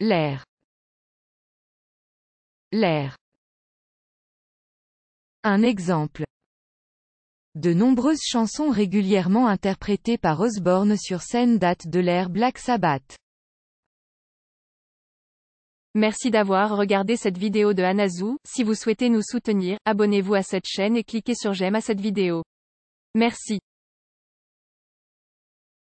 l'air l'air un exemple de nombreuses chansons régulièrement interprétées par Osborne sur scène datent de l'ère Black Sabbath. Merci d'avoir regardé cette vidéo de Anazou, si vous souhaitez nous soutenir, abonnez-vous à cette chaîne et cliquez sur j'aime à cette vidéo. Merci.